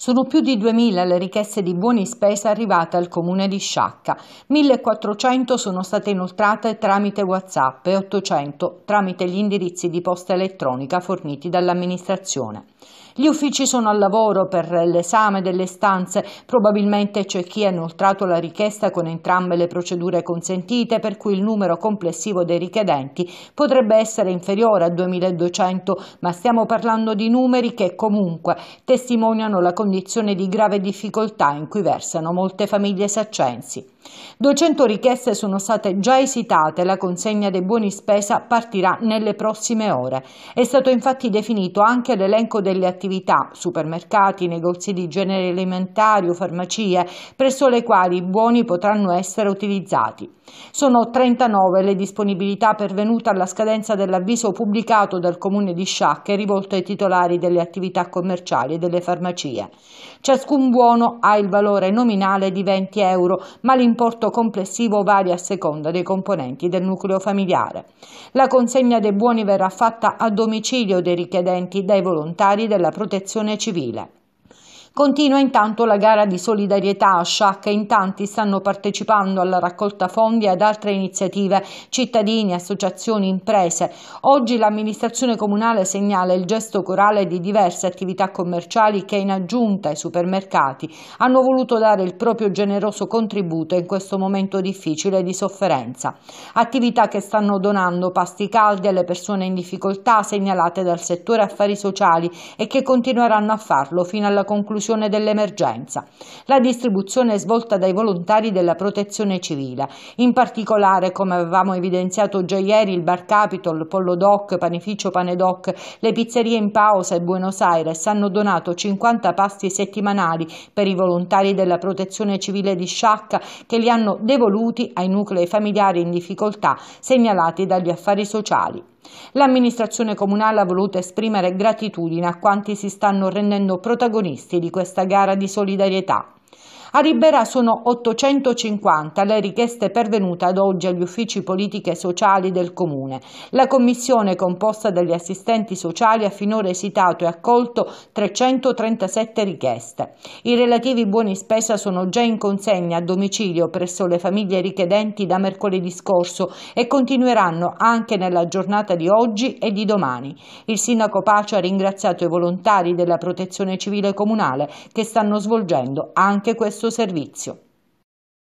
Sono più di 2.000 le richieste di buoni spesa arrivate al comune di Sciacca, 1.400 sono state inoltrate tramite WhatsApp e 800 tramite gli indirizzi di posta elettronica forniti dall'amministrazione. Gli uffici sono al lavoro per l'esame delle stanze, probabilmente c'è chi ha inoltrato la richiesta con entrambe le procedure consentite, per cui il numero complessivo dei richiedenti potrebbe essere inferiore a 2200, ma stiamo parlando di numeri che comunque testimoniano la condizione condizione di grave difficoltà in cui versano molte famiglie saccensi. 200 richieste sono state già esitate, la consegna dei buoni spesa partirà nelle prossime ore. È stato infatti definito anche l'elenco delle attività, supermercati, negozi di genere alimentari o farmacie, presso le quali i buoni potranno essere utilizzati. Sono 39 le disponibilità pervenute alla scadenza dell'avviso pubblicato dal Comune di Sciacche rivolto ai titolari delle attività commerciali e delle farmacie. Ciascun buono ha il valore nominale di 20 euro, ma l'importo l'importo complessivo varia a seconda dei componenti del nucleo familiare. La consegna dei buoni verrà fatta a domicilio dei richiedenti dai volontari della protezione civile. Continua intanto la gara di solidarietà a Sciacca, in tanti stanno partecipando alla raccolta fondi e ad altre iniziative, cittadini, associazioni, imprese. Oggi l'amministrazione comunale segnala il gesto corale di diverse attività commerciali che in aggiunta ai supermercati hanno voluto dare il proprio generoso contributo in questo momento difficile di sofferenza. Attività che stanno donando pasti caldi alle persone in difficoltà segnalate dal settore affari sociali e che continueranno a farlo fino alla conclusione conclusione dell'emergenza. La distribuzione è svolta dai volontari della protezione civile. In particolare, come avevamo evidenziato già ieri, il Bar Capitol, Pollo Doc, Panificio Panedoc, le pizzerie in Pausa e Buenos Aires hanno donato 50 pasti settimanali per i volontari della protezione civile di Sciacca che li hanno devoluti ai nuclei familiari in difficoltà segnalati dagli affari sociali. L'amministrazione comunale ha voluto esprimere gratitudine a quanti si stanno rendendo protagonisti di questa gara di solidarietà a Ribera sono 850 le richieste pervenute ad oggi agli uffici politiche sociali del Comune. La commissione composta dagli assistenti sociali ha finora esitato e accolto 337 richieste. I relativi buoni spesa sono già in consegna a domicilio presso le famiglie richiedenti da mercoledì scorso e continueranno anche nella giornata di oggi e di domani. Il sindaco Pace ha ringraziato i volontari della Protezione Civile Comunale che stanno svolgendo anche questo questo servizio.